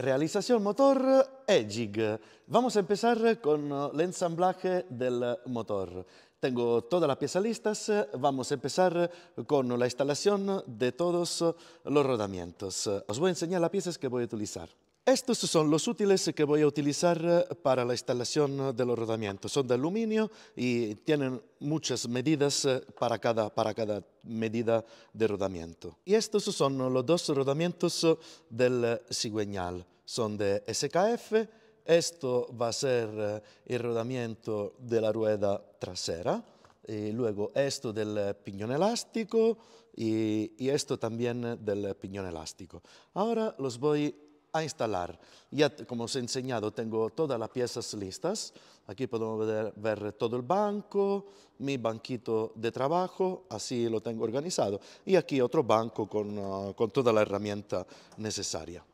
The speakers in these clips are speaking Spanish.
Realización motor Ejig. Eh, vamos a empezar con el eh, ensamblaje del motor. Tengo todas las piezas listas, vamos a empezar con la instalación de todos los rodamientos. Os voy a enseñar las piezas que voy a utilizar. Estos son los útiles que voy a utilizar eh, para la instalación eh, de los rodamientos. Son de aluminio y tienen muchas medidas eh, para cada, para cada medida de rodamiento. Y estos son los dos rodamientos del cigüeñal. Son de SKF. Esto va a ser el rodamiento de la rueda trasera. Y luego esto del piñón elástico y, y esto también del piñón elástico. Ahora los voy a a instalar. Ya, como os he enseñado, tengo todas las piezas listas. Aquí podemos ver, todo el banco, mi banquito de trabajo, así lo tengo organizado. Y aquí otro banco con, ah, con toda la herramienta necesaria.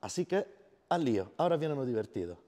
Así que al lío, ahora viene lo divertido.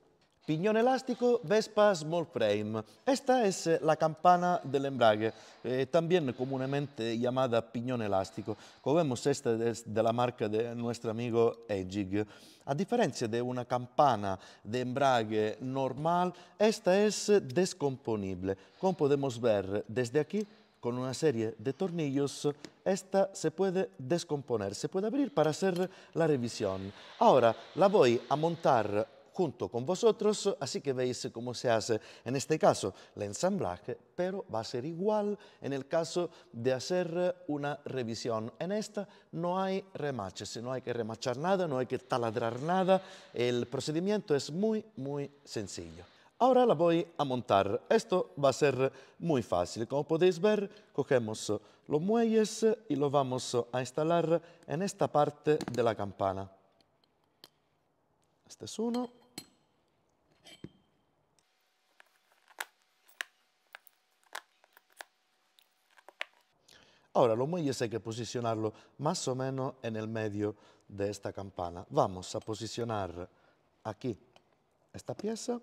Piñón elástico, Vespa Small Frame. Esta es eh, la campana del embrague, eh, también comúnmente llamada piñón elástico. Como vemos, esta es de la marca de nuestro amigo Egig. A diferencia de una campana de embrague normal, esta es eh, descomponible. Como podemos ver desde aquí, con una serie de tornillos, esta se puede descomponer, se puede abrir para hacer la revisión. Ahora la voy a montar junto con vosotros, así que veis cómo se hace en este caso el ensamblaje, pero va a ser igual en el caso de hacer una revisión. En esta no hay remaches, no hay que remachar nada, no hay que taladrar nada, el procedimiento es muy, muy sencillo. Ahora la voy a montar. Esto va a ser muy fácil. Como podéis ver, cogemos los muelles y lo vamos a instalar en esta parte de la campana. Este es uno. Ahora los muelles hay que posicionarlo más o menos en el medio de esta campana. Vamos a posicionar aquí esta pieza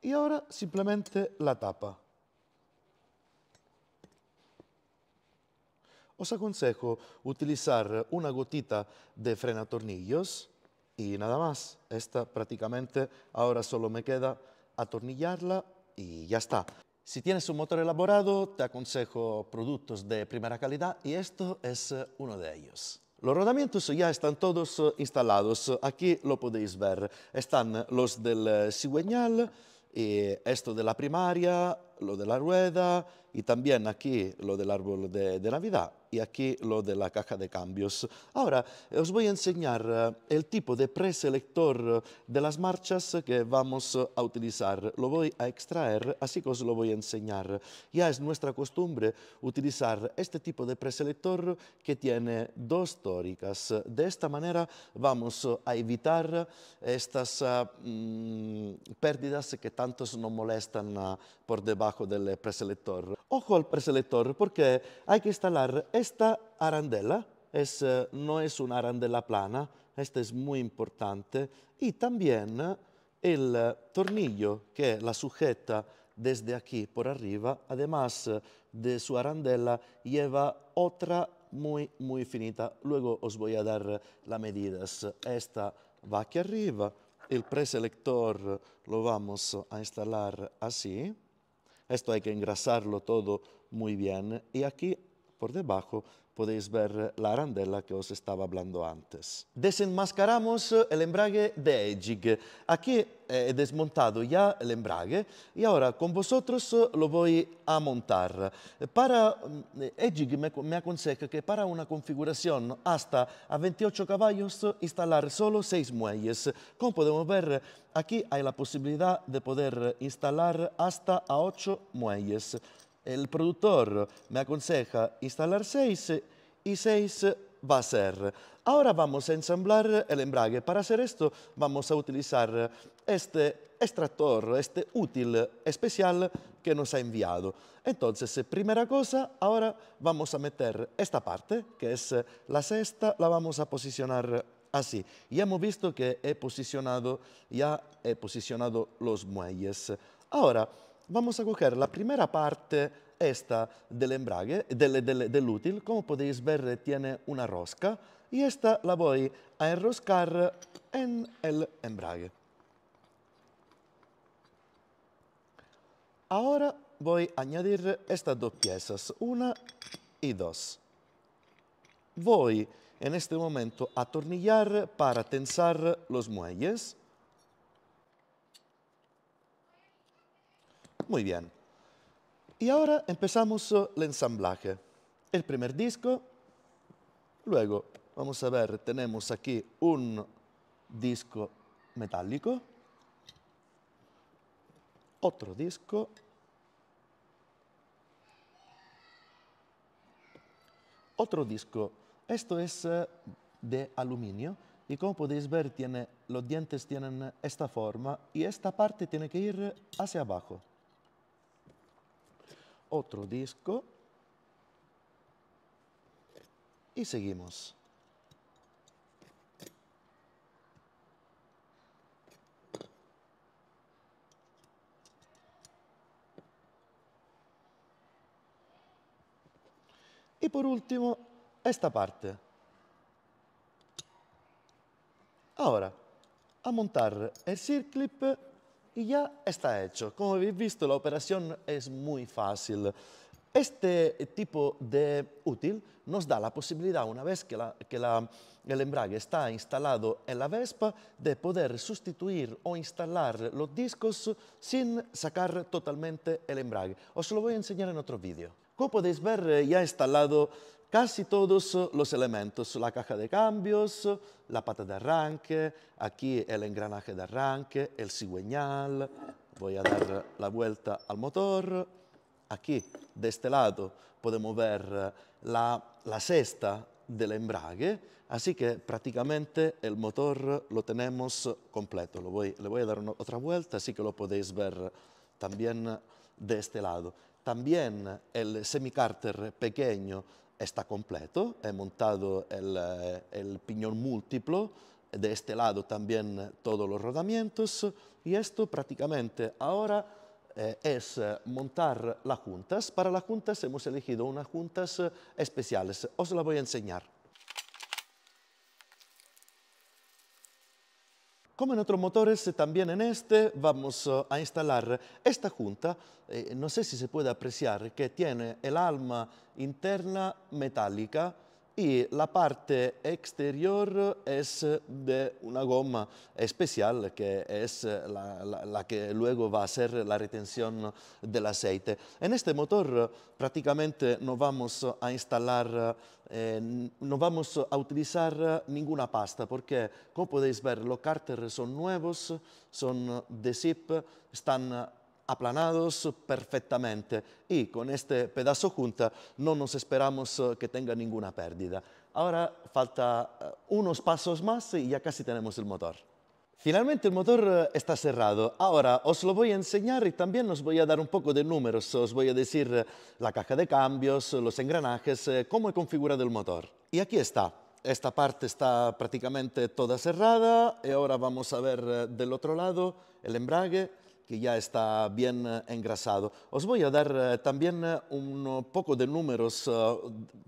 y ahora simplemente la tapa. Os aconsejo utilizar una gotita de frenatornillos y nada más. Esta prácticamente ahora solo me queda atornillarla y ya está. Si tienes un motor elaborado, te aconsejo productos de primera calidad y esto es eh, uno de ellos. Los rodamientos ya están todos eh, instalados, aquí lo podéis ver. Están los del eh, cigüeñal, y esto de la primaria, lo de la rueda y también aquí lo del árbol de, Navidad y aquí lo de la caja de cambios. Ahora os voy a enseñar eh, el tipo de preselector de las marchas que vamos a utilizar. Lo voy a extraer, así que os lo voy a enseñar. Ya es nuestra costumbre utilizar este tipo de preselector que tiene dos tóricas. De esta manera vamos a evitar estas ah, mm, pérdidas que tantos nos molestan ah, por debajo del preselector. Ojo al preselector porque hay que instalar esta arandela, es, eh, no es una arandela plana, esta es muy importante, y también eh, el eh, tornillo que la sujeta desde aquí por arriba, además de su arandela, lleva otra muy, muy finita. Luego os voy a dar las medidas. Esta va aquí arriba, el preselector lo vamos a instalar así. Esto hay que engrasarlo todo muy bien. Y aquí por debajo podéis ver la arandela que os estaba hablando antes. Desenmascaramos eh, el embrague de Ejig. Aquí eh, he desmontado ya el embrague y ahora con vosotros eh, lo voy a montar. Para mm, me, me aconseja que para una configuración hasta a 28 caballos instalar solo 6 muelles. Como podemos ver, aquí hay la posibilidad de poder instalar hasta a 8 muelles. El productor me aconseja instalar 6 y 6 va a ser. Ahora vamos a ensamblar el embrague. Para hacer esto vamos a utilizar este extractor, este útil especial que nos ha enviado. Entonces, primera cosa, ahora vamos a meter esta parte, que es la sexta, la vamos a posicionar así. Ya hemos visto que he posicionado, ya he posicionado los muelles. Ahora, vamos a coger la primera parte esta del embrague, del, del, del útil. Como podéis ver, tiene una rosca y esta la voy a enroscar en el embrague. Ahora voy a añadir estas dos piezas, una y dos. Voy en este momento a atornillar para tensar los muelles. Muy bien. Y ahora empezamos eh, el ensamblaje. El primer disco, luego vamos a ver, tenemos aquí un disco metálico, otro disco, otro disco. Esto es eh, de aluminio y como podéis ver los dientes tienen esta forma y esta parte tiene que ir hacia abajo. otro disco y seguimos. Y por último, esta parte. Ahora, a montar el circlip y ya está hecho. Como habéis visto, la operación es muy fácil. Este tipo de útil nos da la posibilidad, una vez que, la, que la, el embrague está instalado en la Vespa, de poder sustituir o instalar los discos sin sacar totalmente el embrague. Os lo voy a enseñar en otro vídeo. Como podéis ver, eh, ya instalado casi todos los elementos, la caja de cambios, la pata de arranque, aquí el engranaje de arranque, el cigüeñal, voy a dar la vuelta al motor, aquí de este lado podemos ver la, la cesta del embrague, así que prácticamente el motor lo tenemos completo. Lo le voy a dar otra vuelta, así que lo podéis ver también de este lado. También el semicárter pequeño está completo, he montado eh, el, piñón múltiplo, de este lado también todos los rodamientos y esto prácticamente ahora eh, es eh, montar las juntas. Para las juntas hemos elegido unas juntas especiales, os las voy a enseñar. Como en otros motores, también en este vamos eh, a instalar esta junta. Eh, no sé si se puede apreciar que tiene el alma interna metálica y la parte exterior es de una goma especial que es eh, la, que luego va a ser la retención del aceite. En este motor eh, prácticamente no vamos a instalar, eh, no vamos a utilizar ninguna pasta porque como podéis ver los cárteres son nuevos, son de zip, están aplanados perfectamente y con este pedazo junta no nos esperamos eh, que tenga ninguna pérdida. Ahora falta eh, unos pasos más y ya casi tenemos el motor. Finalmente el motor eh, está cerrado. Ahora os lo voy a enseñar y también os voy a dar un poco de números. Os voy a decir la caja de cambios, los engranajes, cómo he configurado el motor. Y aquí está. Esta parte está prácticamente toda cerrada y ahora vamos a ver del otro lado el embrague, ya está bien eh, engrasado. Os voy a dar eh, también eh, un poco de números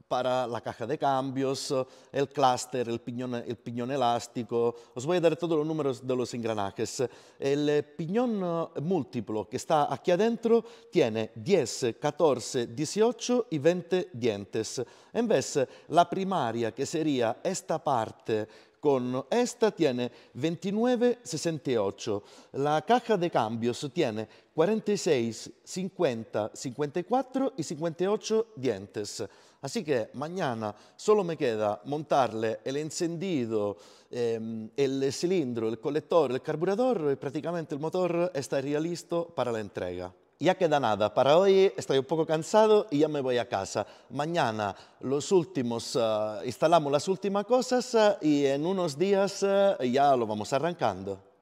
para la caja de cambios, el clúster, el piñón, el piñón elástico. Os voy a dar todos los números de los engranajes. El piñón múltiplo que está aquí adentro tiene 10, 14, 18 y 20 dientes. En vez, la primaria, que sería esta parte con Esta tiene 29,68, la Caja de Cambios tiene 46, 50, 54 y 58 dientes. Así que mañana solo me queda montarle el encendido, eh, el cilindro, el colector, el carburador y prácticamente el motor está listo para la entrega. ya queda nada. Para hoy estoy un poco cansado y ya me voy a casa. Mañana los últimos, eh, instalamos las últimas cosas eh, y en unos días eh, ya lo vamos arrancando.